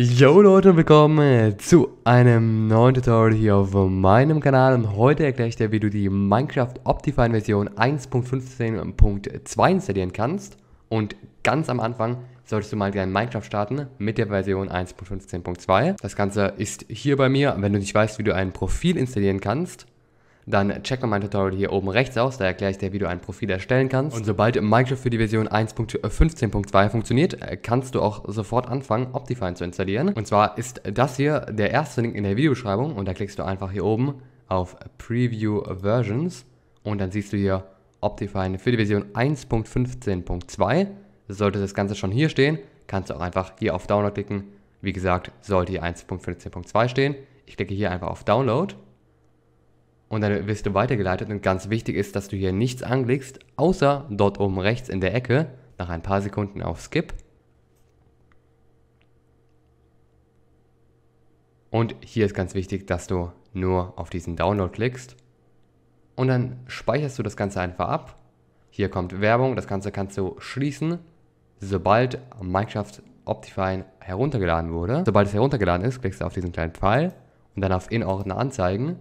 Yo Leute und willkommen zu einem neuen Tutorial hier auf meinem Kanal und heute erkläre ich dir, wie du die Minecraft Optifine Version 1.15.2 installieren kannst und ganz am Anfang solltest du mal dein Minecraft starten mit der Version 1.15.2. Das Ganze ist hier bei mir, wenn du nicht weißt, wie du ein Profil installieren kannst, dann check mal mein Tutorial hier oben rechts aus. Da erkläre ich dir, wie du ein Profil erstellen kannst. Und sobald Minecraft für die Version 1.15.2 funktioniert, äh, kannst du auch sofort anfangen, Optifine zu installieren. Und zwar ist das hier der erste Link in der Videobeschreibung und da klickst du einfach hier oben auf Preview Versions und dann siehst du hier Optifine für die Version 1.15.2. Sollte das Ganze schon hier stehen, kannst du auch einfach hier auf Download klicken. Wie gesagt, sollte hier 1.15.2 stehen. Ich klicke hier einfach auf Download und dann wirst du weitergeleitet. Und ganz wichtig ist, dass du hier nichts anklickst, außer dort oben rechts in der Ecke, nach ein paar Sekunden auf Skip. Und hier ist ganz wichtig, dass du nur auf diesen Download klickst. Und dann speicherst du das Ganze einfach ab. Hier kommt Werbung, das Ganze kannst du schließen, sobald Minecraft Optifine heruntergeladen wurde. Sobald es heruntergeladen ist, klickst du auf diesen kleinen Pfeil und dann auf Inordner anzeigen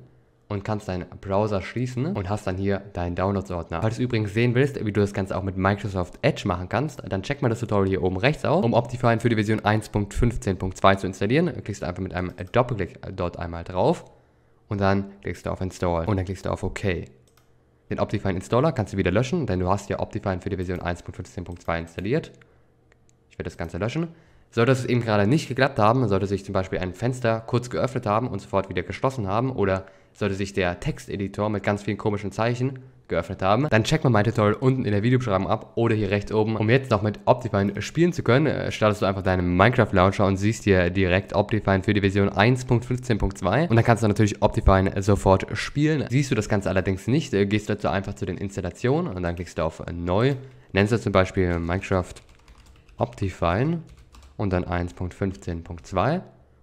und kannst deinen Browser schließen und hast dann hier deinen Downloads-Ordner. Falls du übrigens sehen willst, wie du das Ganze auch mit Microsoft Edge machen kannst, dann check mal das Tutorial hier oben rechts auf, um Optifine für die Version 1.15.2 zu installieren. Klickst Du einfach mit einem Doppelklick dort einmal drauf und dann klickst du auf Install und dann klickst du auf OK. Den Optifine Installer kannst du wieder löschen, denn du hast ja Optifine für die Version 1.15.2 installiert. Ich werde das Ganze löschen. Sollte es eben gerade nicht geklappt haben, sollte sich zum Beispiel ein Fenster kurz geöffnet haben und sofort wieder geschlossen haben oder sollte sich der Texteditor mit ganz vielen komischen Zeichen geöffnet haben, dann checkt mal mein Tutorial unten in der Videobeschreibung ab oder hier rechts oben. Um jetzt noch mit Optifine spielen zu können, äh, startest du einfach deinen Minecraft-Launcher und siehst hier direkt Optifine für die Version 1.15.2 und dann kannst du natürlich Optifine sofort spielen. Siehst du das Ganze allerdings nicht, äh, gehst dazu einfach zu den Installationen und dann klickst du auf Neu, nennst du zum Beispiel Minecraft Optifine und dann 1.15.2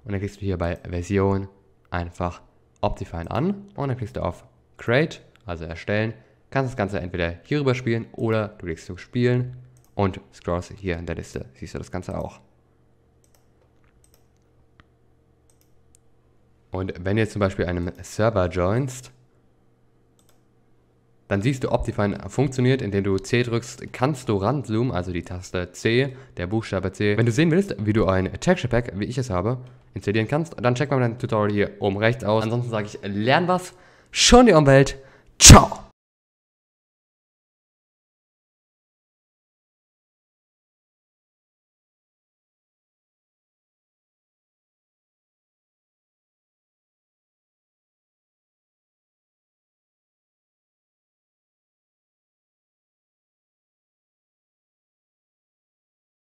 und dann klickst du hier bei Version einfach Optifine an und dann klickst du auf Create, also erstellen, kannst das Ganze entweder hier rüber spielen oder du klickst zu Spielen und scrollst hier in der Liste, siehst du das Ganze auch. Und wenn du jetzt zum Beispiel einem Server joinst, dann siehst du, ob die Find funktioniert, indem du C drückst, kannst du ranzoomen, also die Taste C, der Buchstabe C. Wenn du sehen willst, wie du ein Texture Pack, wie ich es habe, installieren kannst, dann check mal mein Tutorial hier oben rechts aus. Ansonsten sage ich, lern was, schon die Umwelt, ciao!